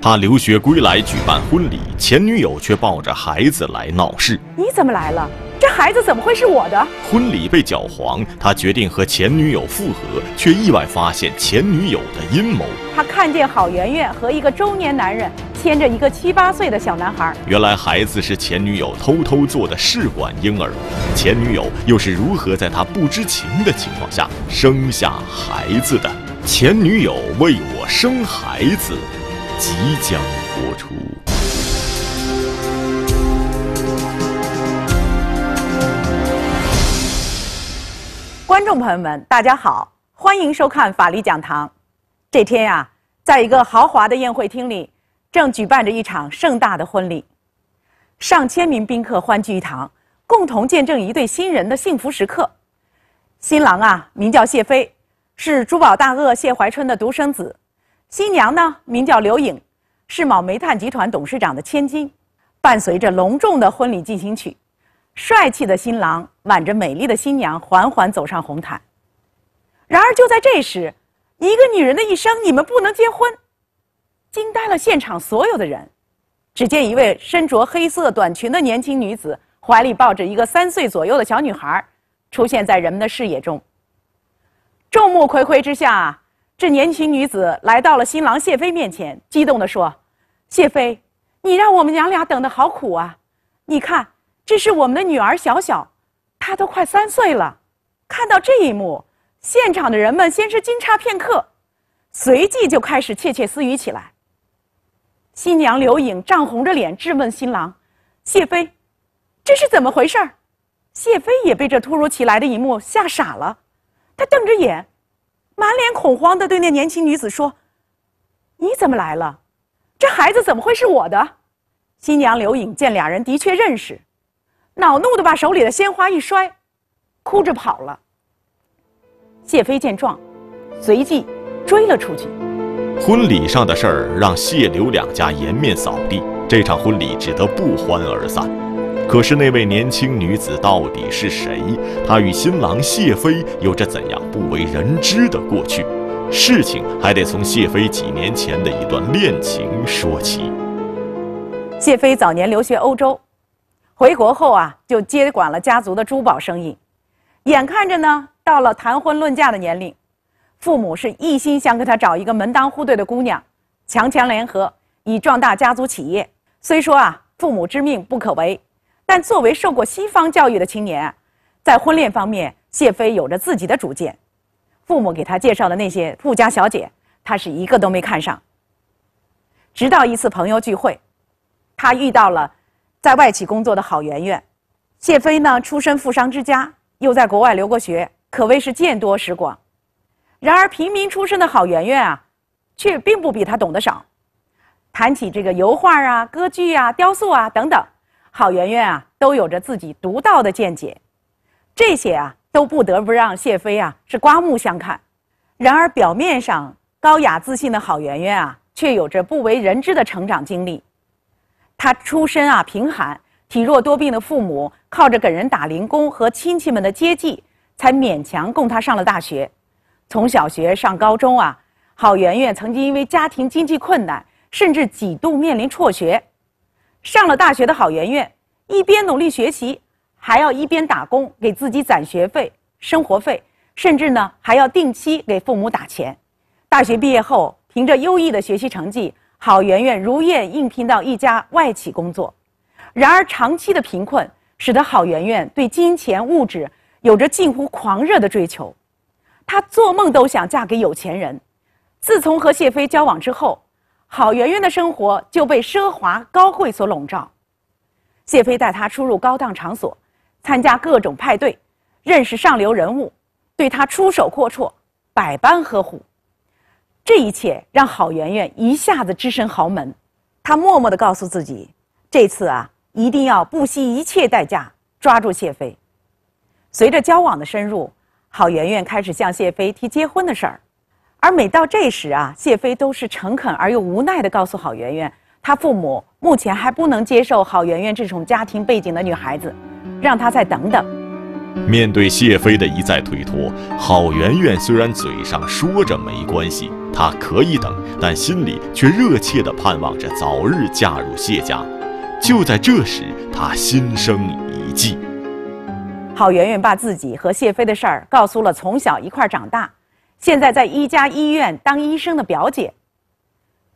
他留学归来举办婚礼，前女友却抱着孩子来闹事。你怎么来了？这孩子怎么会是我的？婚礼被搅黄，他决定和前女友复合，却意外发现前女友的阴谋。他看见郝圆圆和一个中年男人牵着一个七八岁的小男孩。原来孩子是前女友偷偷做的试管婴儿。前女友又是如何在他不知情的情况下生下孩子的？前女友为我生孩子，即将播出。观众朋友们，大家好，欢迎收看《法律讲堂》。这天啊，在一个豪华的宴会厅里，正举办着一场盛大的婚礼，上千名宾客欢聚一堂，共同见证一对新人的幸福时刻。新郎啊，名叫谢飞。是珠宝大鳄谢怀春的独生子，新娘呢名叫刘颖，是某煤炭集团董事长的千金。伴随着隆重的婚礼进行曲，帅气的新郎挽着美丽的新娘缓缓走上红毯。然而就在这时，一个女人的一生，你们不能结婚，惊呆了现场所有的人。只见一位身着黑色短裙的年轻女子，怀里抱着一个三岁左右的小女孩，出现在人们的视野中。众目睽睽之下，这年轻女子来到了新郎谢飞面前，激动地说：“谢飞，你让我们娘俩等的好苦啊！你看，这是我们的女儿小小，她都快三岁了。”看到这一幕，现场的人们先是惊诧片刻，随即就开始窃窃私语起来。新娘刘颖涨红着脸质问新郎：“谢飞，这是怎么回事？”谢飞也被这突如其来的一幕吓傻了。他瞪着眼，满脸恐慌的对那年轻女子说：“你怎么来了？这孩子怎么会是我的？”新娘刘颖见两人的确认识，恼怒的把手里的鲜花一摔，哭着跑了。谢飞见状，随即追了出去。婚礼上的事儿让谢刘两家颜面扫地，这场婚礼只得不欢而散。可是那位年轻女子到底是谁？她与新郎谢飞有着怎样不为人知的过去？事情还得从谢飞几年前的一段恋情说起。谢飞早年留学欧洲，回国后啊，就接管了家族的珠宝生意。眼看着呢，到了谈婚论嫁的年龄，父母是一心想给他找一个门当户对的姑娘，强强联合，以壮大家族企业。虽说啊，父母之命不可违。但作为受过西方教育的青年，在婚恋方面，谢飞有着自己的主见。父母给他介绍的那些富家小姐，他是一个都没看上。直到一次朋友聚会，他遇到了在外企工作的好媛媛。谢飞呢，出身富商之家，又在国外留过学，可谓是见多识广。然而，平民出身的好媛媛啊，却并不比他懂得少。谈起这个油画啊、歌剧啊、雕塑啊等等。郝媛媛啊，都有着自己独到的见解，这些啊，都不得不让谢飞啊是刮目相看。然而，表面上高雅自信的郝媛媛啊，却有着不为人知的成长经历。她出身啊贫寒，体弱多病的父母靠着给人打零工和亲戚们的接济，才勉强供她上了大学。从小学上高中啊，郝媛媛曾经因为家庭经济困难，甚至几度面临辍学。上了大学的郝媛媛，一边努力学习，还要一边打工给自己攒学费、生活费，甚至呢还要定期给父母打钱。大学毕业后，凭着优异的学习成绩，郝媛媛如愿应聘到一家外企工作。然而，长期的贫困使得郝媛媛对金钱物质有着近乎狂热的追求，她做梦都想嫁给有钱人。自从和谢飞交往之后。郝圆圆的生活就被奢华高贵所笼罩，谢飞带她出入高档场所，参加各种派对，认识上流人物，对她出手阔绰，百般呵护。这一切让郝圆圆一下子只身豪门。她默默的告诉自己，这次啊，一定要不惜一切代价抓住谢飞。随着交往的深入，郝圆圆开始向谢飞提结婚的事儿。而每到这时啊，谢飞都是诚恳而又无奈地告诉郝媛媛，她父母目前还不能接受郝媛媛这种家庭背景的女孩子，让她再等等。面对谢飞的一再推脱，郝媛媛虽然嘴上说着没关系，她可以等，但心里却热切地盼望着早日嫁入谢家。就在这时，她心生一计。郝媛媛把自己和谢飞的事儿告诉了从小一块长大。现在在一家医院当医生的表姐，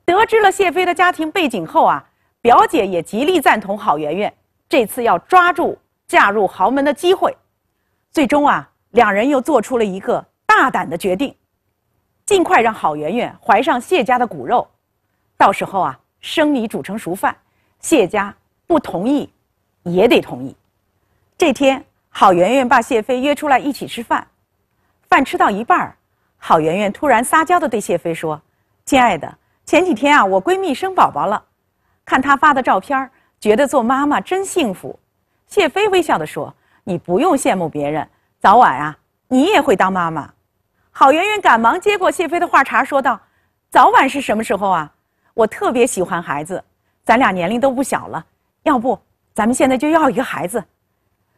得知了谢飞的家庭背景后啊，表姐也极力赞同郝媛媛这次要抓住嫁入豪门的机会。最终啊，两人又做出了一个大胆的决定，尽快让郝媛媛怀上谢家的骨肉，到时候啊，生米煮成熟饭，谢家不同意也得同意。这天，郝媛媛把谢飞约出来一起吃饭，饭吃到一半儿。郝媛媛突然撒娇地对谢飞说：“亲爱的，前几天啊，我闺蜜生宝宝了，看她发的照片，觉得做妈妈真幸福。”谢飞微笑地说：“你不用羡慕别人，早晚啊，你也会当妈妈。”郝媛媛赶忙接过谢飞的话茬，说道：“早晚是什么时候啊？我特别喜欢孩子，咱俩年龄都不小了，要不咱们现在就要一个孩子，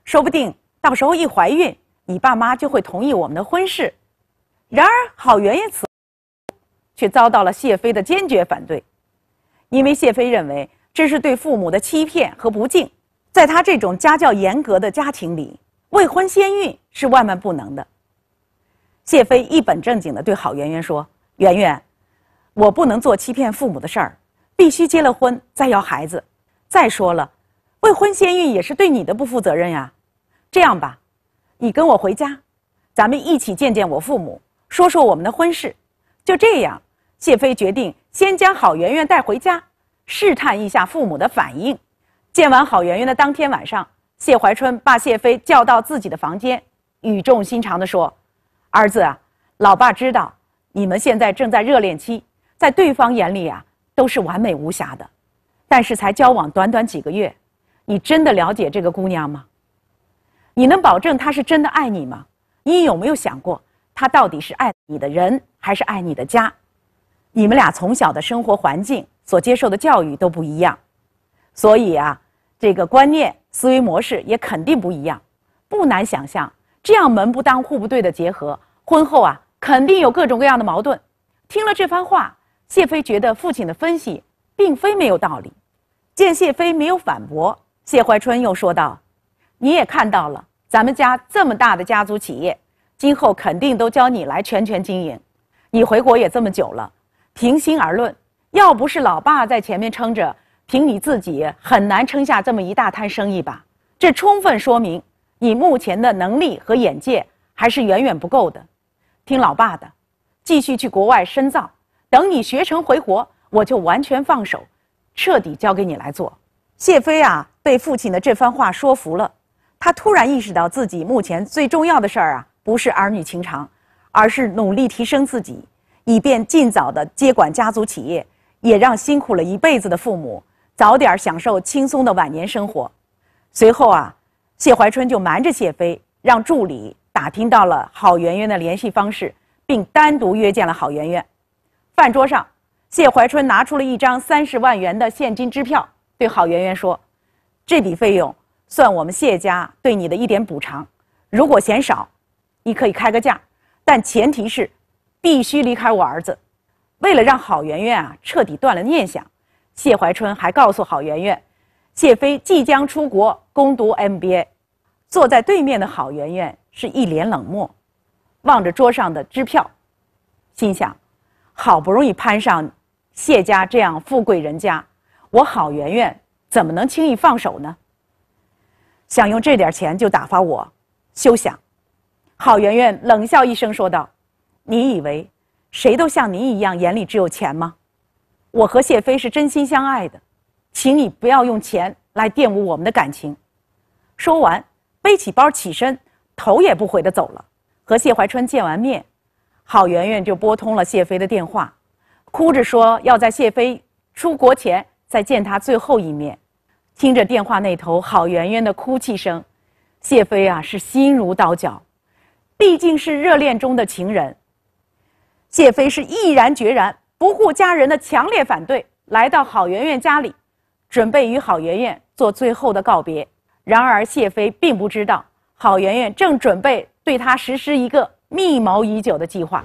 说不定到时候一怀孕，你爸妈就会同意我们的婚事。”然而，郝媛媛此却遭到了谢飞的坚决反对，因为谢飞认为这是对父母的欺骗和不敬，在他这种家教严格的家庭里，未婚先孕是万万不能的。谢飞一本正经的对郝媛媛说：“媛媛，我不能做欺骗父母的事儿，必须结了婚再要孩子。再说了，未婚先孕也是对你的不负责任呀。这样吧，你跟我回家，咱们一起见见我父母。”说说我们的婚事，就这样，谢飞决定先将郝圆圆带回家，试探一下父母的反应。见完郝圆圆的当天晚上，谢怀春把谢飞叫到自己的房间，语重心长的说：“儿子啊，老爸知道你们现在正在热恋期，在对方眼里啊都是完美无瑕的，但是才交往短短几个月，你真的了解这个姑娘吗？你能保证她是真的爱你吗？你有没有想过？”他到底是爱你的人还是爱你的家？你们俩从小的生活环境所接受的教育都不一样，所以啊，这个观念、思维模式也肯定不一样。不难想象，这样门不当户不对的结合，婚后啊，肯定有各种各样的矛盾。听了这番话，谢飞觉得父亲的分析并非没有道理。见谢飞没有反驳，谢怀春又说道：“你也看到了，咱们家这么大的家族企业。”今后肯定都交你来全权经营，你回国也这么久了，平心而论，要不是老爸在前面撑着，凭你自己很难撑下这么一大摊生意吧？这充分说明你目前的能力和眼界还是远远不够的。听老爸的，继续去国外深造，等你学成回国，我就完全放手，彻底交给你来做。谢飞啊，被父亲的这番话说服了，他突然意识到自己目前最重要的事儿啊。不是儿女情长，而是努力提升自己，以便尽早的接管家族企业，也让辛苦了一辈子的父母早点享受轻松的晚年生活。随后啊，谢怀春就瞒着谢飞，让助理打听到了郝圆圆的联系方式，并单独约见了郝圆圆。饭桌上，谢怀春拿出了一张三十万元的现金支票，对郝圆圆说：“这笔费用算我们谢家对你的一点补偿，如果嫌少。”你可以开个价，但前提是必须离开我儿子。为了让郝媛媛啊彻底断了念想，谢怀春还告诉郝媛媛，谢飞即将出国攻读 MBA。坐在对面的郝媛媛是一脸冷漠，望着桌上的支票，心想：好不容易攀上谢家这样富贵人家，我郝媛媛怎么能轻易放手呢？想用这点钱就打发我，休想！郝媛媛冷笑一声说道：“你以为谁都像你一样眼里只有钱吗？我和谢飞是真心相爱的，请你不要用钱来玷污我们的感情。”说完，背起包起身，头也不回地走了。和谢怀川见完面，郝媛媛就拨通了谢飞的电话，哭着说要在谢飞出国前再见他最后一面。听着电话那头郝媛媛的哭泣声，谢飞啊是心如刀绞。毕竟是热恋中的情人，谢飞是毅然决然、不顾家人的强烈反对，来到郝媛媛家里，准备与郝媛媛做最后的告别。然而，谢飞并不知道，郝媛媛正准备对他实施一个密谋已久的计划。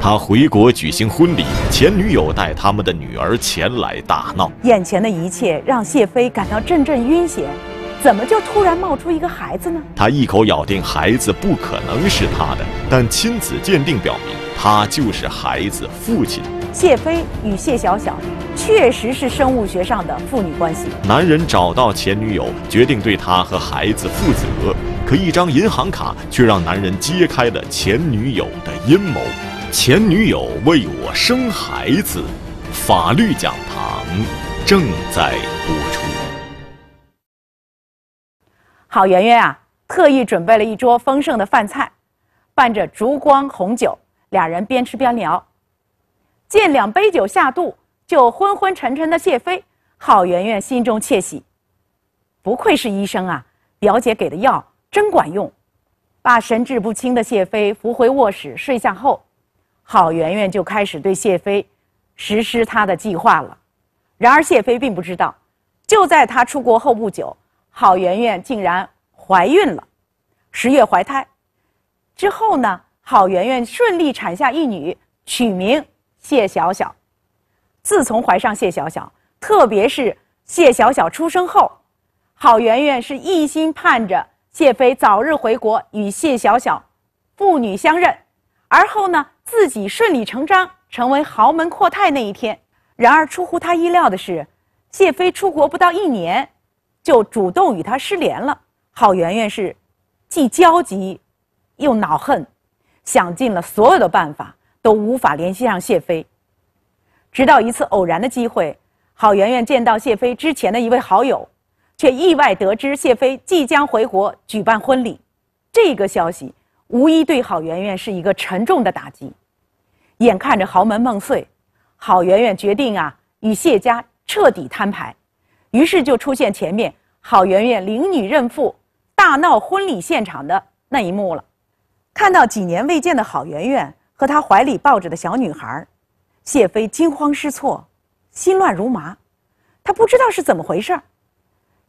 他回国举行婚礼，前女友带他们的女儿前来大闹，眼前的一切让谢飞感到阵阵晕眩。怎么就突然冒出一个孩子呢？他一口咬定孩子不可能是他的，但亲子鉴定表明他就是孩子父亲。谢飞与谢小小确实是生物学上的父女关系。男人找到前女友，决定对她和孩子负责，可一张银行卡却让男人揭开了前女友的阴谋。前女友为我生孩子，法律讲堂正在播出。郝圆圆啊，特意准备了一桌丰盛的饭菜，伴着烛光红酒，俩人边吃边聊。见两杯酒下肚，就昏昏沉沉的谢飞，郝圆圆心中窃喜，不愧是医生啊，表姐给的药真管用。把神志不清的谢飞扶回卧室睡下后，郝圆圆就开始对谢飞实施她的计划了。然而谢飞并不知道，就在他出国后不久。郝媛媛竟然怀孕了，十月怀胎，之后呢？郝媛媛顺利产下一女，取名谢小小。自从怀上谢小小，特别是谢小小出生后，郝媛媛是一心盼着谢飞早日回国，与谢小小父女相认，而后呢，自己顺理成章成为豪门阔太那一天。然而出乎她意料的是，谢飞出国不到一年。就主动与他失联了。郝媛媛是既焦急又恼恨，想尽了所有的办法都无法联系上谢飞。直到一次偶然的机会，郝媛媛见到谢飞之前的一位好友，却意外得知谢飞即将回国举办婚礼。这个消息无疑对郝媛媛是一个沉重的打击。眼看着豪门梦碎，郝媛媛决定啊，与谢家彻底摊牌。于是就出现前面郝媛媛领女认父、大闹婚礼现场的那一幕了。看到几年未见的郝媛媛和她怀里抱着的小女孩，谢飞惊慌失措，心乱如麻。他不知道是怎么回事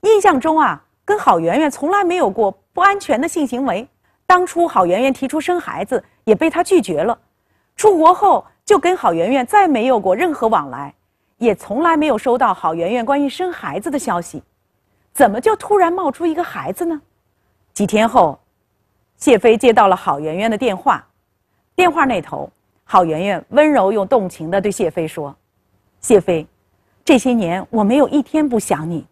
印象中啊，跟郝媛媛从来没有过不安全的性行为。当初郝媛媛提出生孩子，也被他拒绝了。出国后就跟郝媛媛再没有过任何往来。也从来没有收到郝媛媛关于生孩子的消息，怎么就突然冒出一个孩子呢？几天后，谢飞接到了郝媛媛的电话，电话那头，郝媛媛温柔又动情的对谢飞说：“谢飞，这些年我没有一天不想你，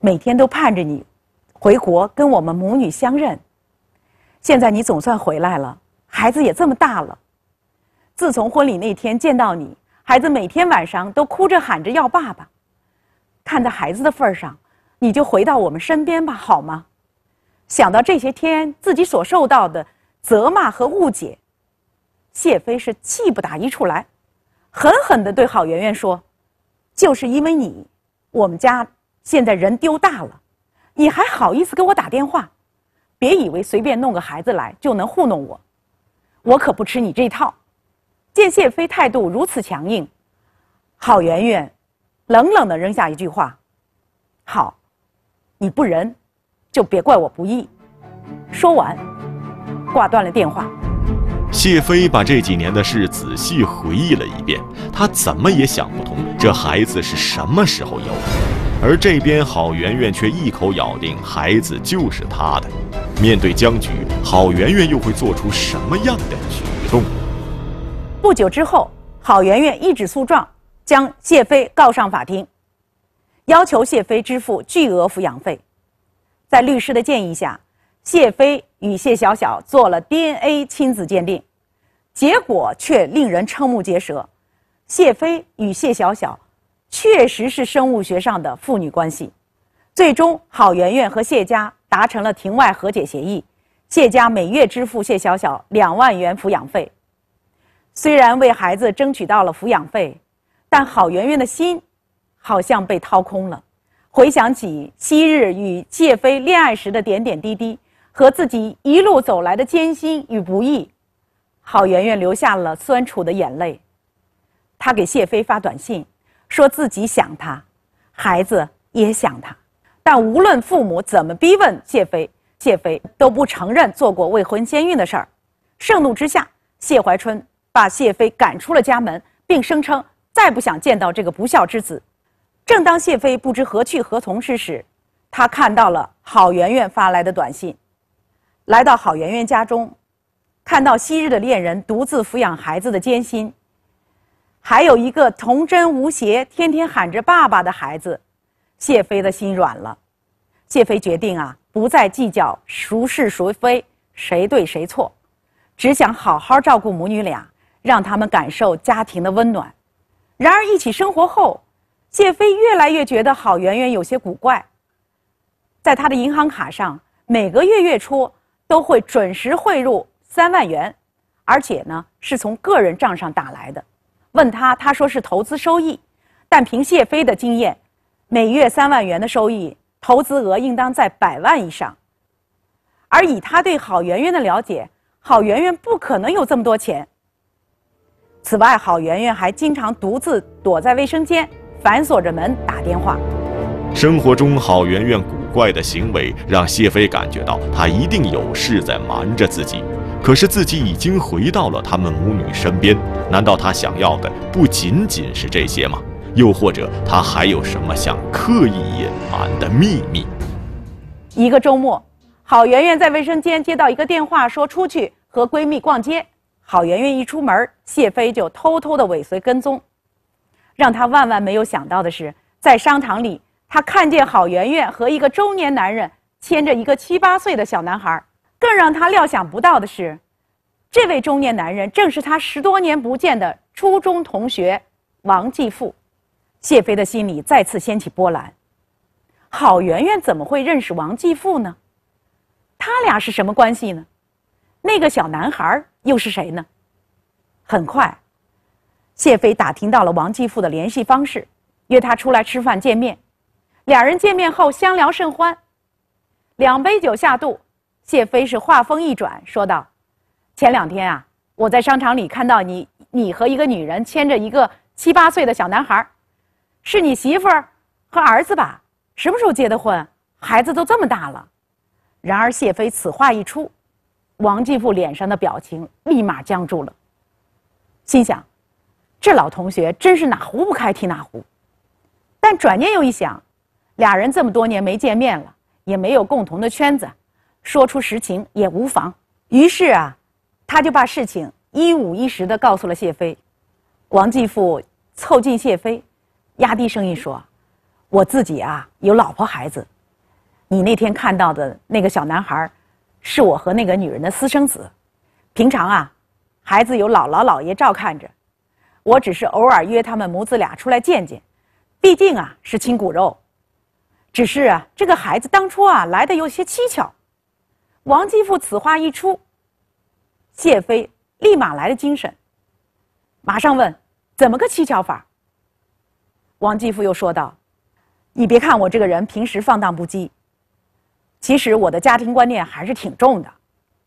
每天都盼着你回国跟我们母女相认。现在你总算回来了，孩子也这么大了。自从婚礼那天见到你。”孩子每天晚上都哭着喊着要爸爸，看在孩子的份上，你就回到我们身边吧，好吗？想到这些天自己所受到的责骂和误解，谢飞是气不打一处来，狠狠的对郝媛媛说：“就是因为你，我们家现在人丢大了，你还好意思给我打电话？别以为随便弄个孩子来就能糊弄我，我可不吃你这套。”见谢飞态度如此强硬，郝媛媛冷冷的扔下一句话：“好，你不仁，就别怪我不义。”说完，挂断了电话。谢飞把这几年的事仔细回忆了一遍，他怎么也想不通这孩子是什么时候有的，而这边郝媛媛却一口咬定孩子就是他的。面对僵局，郝媛媛又会做出什么样的举动？不久之后，郝媛媛一纸诉状将谢飞告上法庭，要求谢飞支付巨额抚养费。在律师的建议下，谢飞与谢小小做了 DNA 亲子鉴定，结果却令人瞠目结舌：谢飞与谢小小确实是生物学上的父女关系。最终，郝媛媛和谢家达成了庭外和解协议，谢家每月支付谢小小两万元抚养费。虽然为孩子争取到了抚养费，但郝媛媛的心好像被掏空了。回想起昔日与谢飞恋爱时的点点滴滴，和自己一路走来的艰辛与不易，郝媛媛流下了酸楚的眼泪。她给谢飞发短信，说自己想他，孩子也想他。但无论父母怎么逼问谢飞，谢飞都不承认做过未婚先孕的事儿。盛怒之下，谢怀春。把谢飞赶出了家门，并声称再不想见到这个不孝之子。正当谢飞不知何去何从之时，他看到了郝媛媛发来的短信，来到郝媛媛家中，看到昔日的恋人独自抚养孩子的艰辛，还有一个童真无邪、天天喊着爸爸的孩子，谢飞的心软了。谢飞决定啊，不再计较孰是孰非、谁对谁错，只想好好照顾母女俩。让他们感受家庭的温暖。然而，一起生活后，谢飞越来越觉得郝圆圆有些古怪。在他的银行卡上，每个月月初都会准时汇入三万元，而且呢是从个人账上打来的。问他，他说是投资收益，但凭谢飞的经验，每月三万元的收益，投资额应当在百万以上。而以他对郝圆圆的了解，郝圆圆不可能有这么多钱。此外，郝媛媛还经常独自躲在卫生间，反锁着门打电话。生活中，郝媛媛古怪的行为让谢飞感觉到她一定有事在瞒着自己。可是，自己已经回到了他们母女身边，难道她想要的不仅仅是这些吗？又或者，她还有什么想刻意隐瞒的秘密？一个周末，郝媛媛在卫生间接到一个电话，说出去和闺蜜逛街。郝媛媛一出门，谢飞就偷偷的尾随跟踪。让他万万没有想到的是，在商场里，他看见郝媛媛和一个中年男人牵着一个七八岁的小男孩。更让他料想不到的是，这位中年男人正是他十多年不见的初中同学王继富。谢飞的心里再次掀起波澜：郝媛媛怎么会认识王继富呢？他俩是什么关系呢？那个小男孩？又是谁呢？很快，谢飞打听到了王继富的联系方式，约他出来吃饭见面。两人见面后相聊甚欢，两杯酒下肚，谢飞是话锋一转，说道：“前两天啊，我在商场里看到你，你和一个女人牵着一个七八岁的小男孩，是你媳妇儿和儿子吧？什么时候结的婚？孩子都这么大了。”然而谢飞此话一出。王继富脸上的表情立马僵住了，心想：“这老同学真是哪壶不开提哪壶。”但转念又一想，俩人这么多年没见面了，也没有共同的圈子，说出实情也无妨。于是啊，他就把事情一五一十的告诉了谢飞。王继富凑近谢飞，压低声音说：“我自己啊有老婆孩子，你那天看到的那个小男孩。”是我和那个女人的私生子，平常啊，孩子有姥姥姥爷照看着，我只是偶尔约他们母子俩出来见见，毕竟啊是亲骨肉。只是啊，这个孩子当初啊来的有些蹊跷。王继父此话一出，谢飞立马来了精神，马上问：怎么个蹊跷法？王继父又说道：你别看我这个人平时放荡不羁。其实我的家庭观念还是挺重的，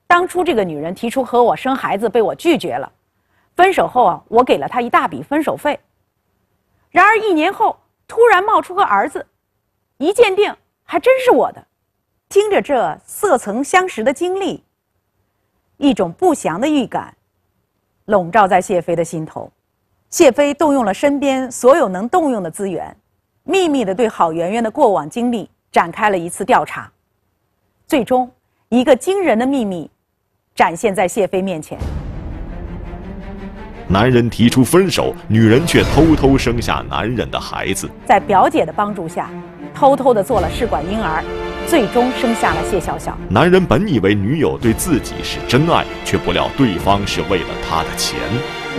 当初这个女人提出和我生孩子，被我拒绝了。分手后啊，我给了她一大笔分手费。然而一年后，突然冒出个儿子，一鉴定还真是我的。听着这似曾相识的经历，一种不祥的预感笼罩在谢飞的心头。谢飞动用了身边所有能动用的资源，秘密的对郝媛媛的过往经历展开了一次调查。最终，一个惊人的秘密展现在谢飞面前。男人提出分手，女人却偷偷生下男人的孩子。在表姐的帮助下，偷偷的做了试管婴儿，最终生下了谢小小。男人本以为女友对自己是真爱，却不料对方是为了他的钱。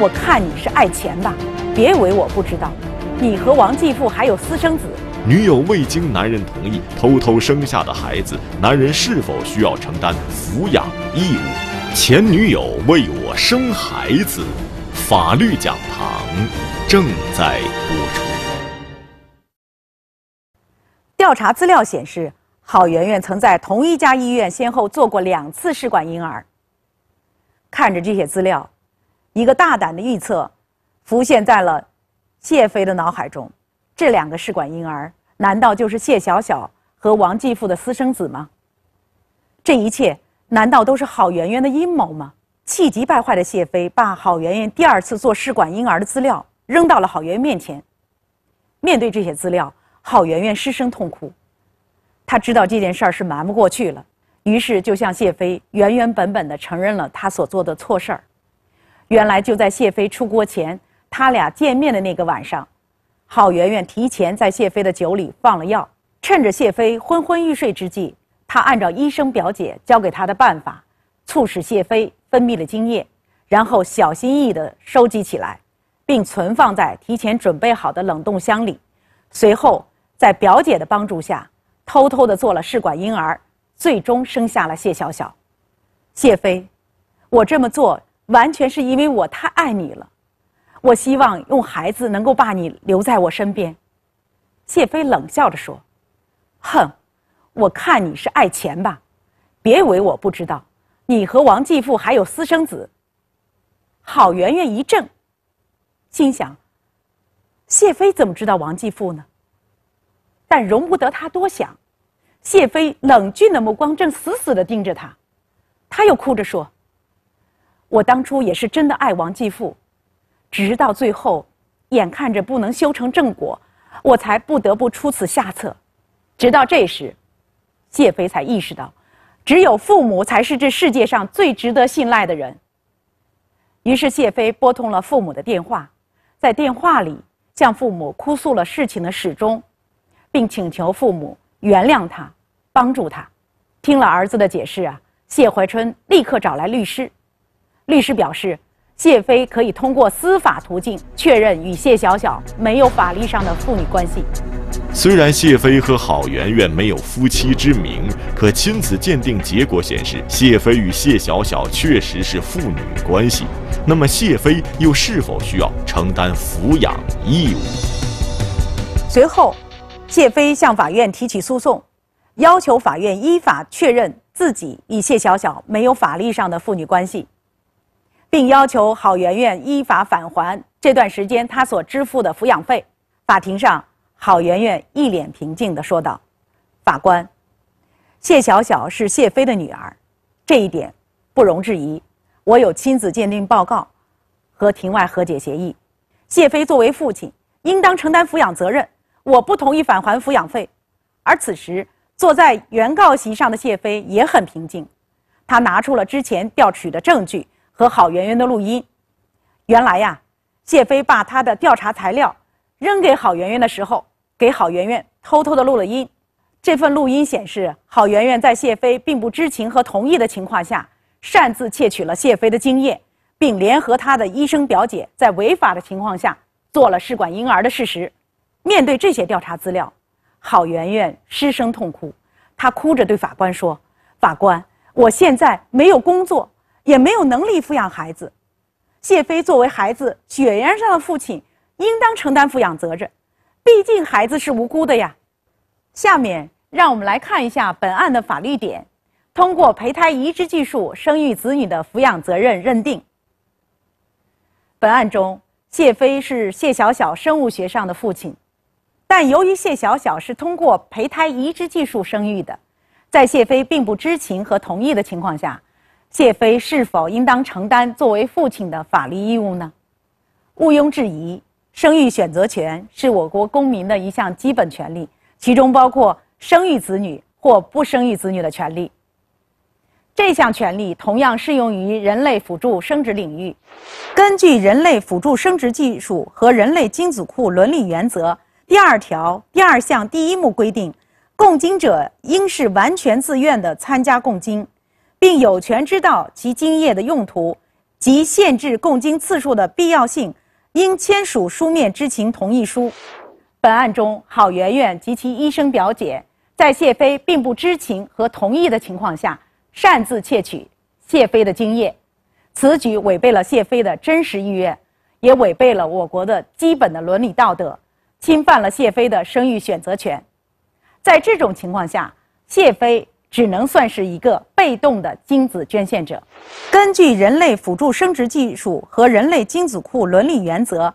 我看你是爱钱吧，别以为我不知道，你和王继父还有私生子。女友未经男人同意偷偷生下的孩子，男人是否需要承担抚养义务？前女友为我生孩子，法律讲堂正在播出。调查资料显示，郝媛媛曾在同一家医院先后做过两次试管婴儿。看着这些资料，一个大胆的预测浮现在了谢飞的脑海中：这两个试管婴儿。难道就是谢小小和王继父的私生子吗？这一切难道都是郝媛媛的阴谋吗？气急败坏的谢飞把郝媛媛第二次做试管婴儿的资料扔到了郝媛媛面前。面对这些资料，郝媛媛失声痛哭。她知道这件事儿是瞒不过去了，于是就向谢飞原原本本地承认了她所做的错事儿。原来就在谢飞出国前，他俩见面的那个晚上。郝媛媛提前在谢飞的酒里放了药，趁着谢飞昏昏欲睡之际，她按照医生表姐交给她的办法，促使谢飞分泌了精液，然后小心翼翼地收集起来，并存放在提前准备好的冷冻箱里。随后，在表姐的帮助下，偷偷地做了试管婴儿，最终生下了谢小小。谢飞，我这么做完全是因为我太爱你了。我希望用孩子能够把你留在我身边。”谢飞冷笑着说，“哼，我看你是爱钱吧，别以为我不知道，你和王继父还有私生子。”郝媛媛一怔，心想：“谢飞怎么知道王继父呢？”但容不得他多想，谢飞冷峻的目光正死死的盯着他。他又哭着说：“我当初也是真的爱王继父。”直到最后，眼看着不能修成正果，我才不得不出此下策。直到这时，谢飞才意识到，只有父母才是这世界上最值得信赖的人。于是，谢飞拨通了父母的电话，在电话里向父母哭诉了事情的始终，并请求父母原谅他，帮助他。听了儿子的解释啊，谢怀春立刻找来律师，律师表示。谢飞可以通过司法途径确认与谢小小没有法律上的父女关系。虽然谢飞和郝媛媛没有夫妻之名，可亲子鉴定结果显示，谢飞与谢小小确实是父女关系。那么，谢飞又是否需要承担抚养义务？随后，谢飞向法院提起诉讼，要求法院依法确认自己与谢小小没有法律上的父女关系。并要求郝媛媛依法返还这段时间她所支付的抚养费。法庭上，郝媛媛一脸平静地说道：“法官，谢小小是谢飞的女儿，这一点不容置疑。我有亲子鉴定报告和庭外和解协议。谢飞作为父亲，应当承担抚养责任。我不同意返还抚养费。”而此时，坐在原告席上的谢飞也很平静，他拿出了之前调取的证据。和郝圆圆的录音，原来呀，谢飞把他的调查材料扔给郝圆圆的时候，给郝圆圆偷偷的录了音。这份录音显示，郝圆圆在谢飞并不知情和同意的情况下，擅自窃取了谢飞的精液，并联合他的医生表姐，在违法的情况下做了试管婴儿的事实。面对这些调查资料，郝圆圆失声痛哭，她哭着对法官说：“法官，我现在没有工作。”也没有能力抚养孩子，谢飞作为孩子血缘上的父亲，应当承担抚养责任，毕竟孩子是无辜的呀。下面让我们来看一下本案的法律点：通过胚胎移植技术生育子女的抚养责任认定。本案中，谢飞是谢小小生物学上的父亲，但由于谢小小是通过胚胎移植技术生育的，在谢飞并不知情和同意的情况下。谢飞是否应当承担作为父亲的法律义务呢？毋庸置疑，生育选择权是我国公民的一项基本权利，其中包括生育子女或不生育子女的权利。这项权利同样适用于人类辅助生殖领域。根据《人类辅助生殖技术和人类精子库伦理原则》第二条第二项第一目规定，供精者应是完全自愿的参加供精。并有权知道其精液的用途及限制供精次数的必要性，应签署书面知情同意书。本案中，郝媛媛及其医生表姐在谢飞并不知情和同意的情况下擅自窃取谢飞的精液，此举违背了谢飞的真实意愿，也违背了我国的基本的伦理道德，侵犯了谢飞的生育选择权。在这种情况下，谢飞。只能算是一个被动的精子捐献者。根据《人类辅助生殖技术和人类精子库伦理原则》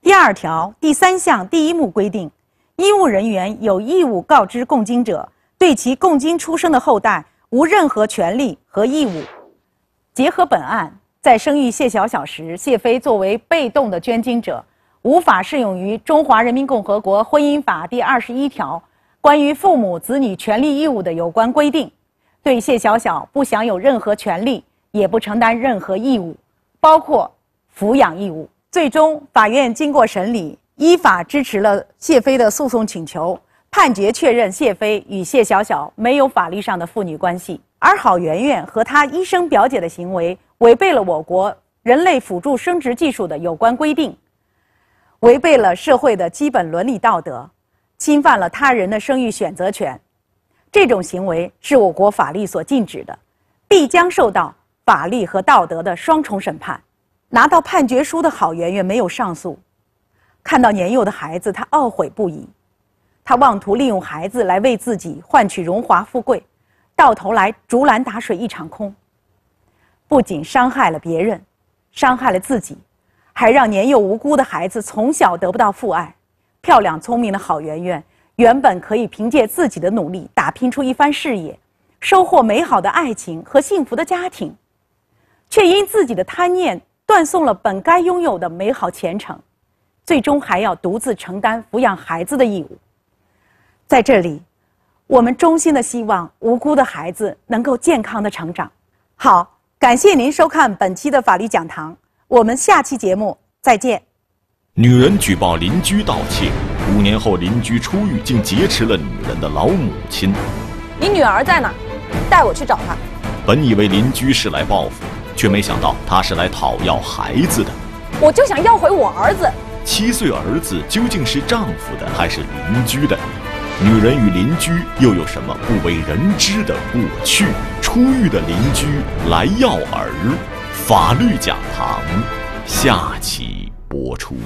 第二条第三项第一目规定，医务人员有义务告知供精者，对其供精出生的后代无任何权利和义务。结合本案，在生育谢小小时，谢飞作为被动的捐精者，无法适用于《中华人民共和国婚姻法》第二十一条。关于父母子女权利义务的有关规定，对谢小小不享有任何权利，也不承担任何义务，包括抚养义务。最终，法院经过审理，依法支持了谢飞的诉讼请求，判决确认谢飞与谢小小没有法律上的父女关系。而郝媛媛和她医生表姐的行为，违背了我国人类辅助生殖技术的有关规定，违背了社会的基本伦理道德。侵犯了他人的生育选择权，这种行为是我国法律所禁止的，必将受到法律和道德的双重审判。拿到判决书的郝媛媛没有上诉，看到年幼的孩子，她懊悔不已。她妄图利用孩子来为自己换取荣华富贵，到头来竹篮打水一场空。不仅伤害了别人，伤害了自己，还让年幼无辜的孩子从小得不到父爱。漂亮聪明的好媛媛，原本可以凭借自己的努力打拼出一番事业，收获美好的爱情和幸福的家庭，却因自己的贪念断送了本该拥有的美好前程，最终还要独自承担抚养孩子的义务。在这里，我们衷心的希望无辜的孩子能够健康的成长。好，感谢您收看本期的法律讲堂，我们下期节目再见。女人举报邻居盗窃，五年后邻居出狱竟劫持了女人的老母亲。你女儿在哪？带我去找她。本以为邻居是来报复，却没想到她是来讨要孩子的。我就想要回我儿子。七岁儿子究竟是丈夫的还是邻居的？女人与邻居又有什么不为人知的过去？出狱的邻居来要儿。法律讲堂，下期播出。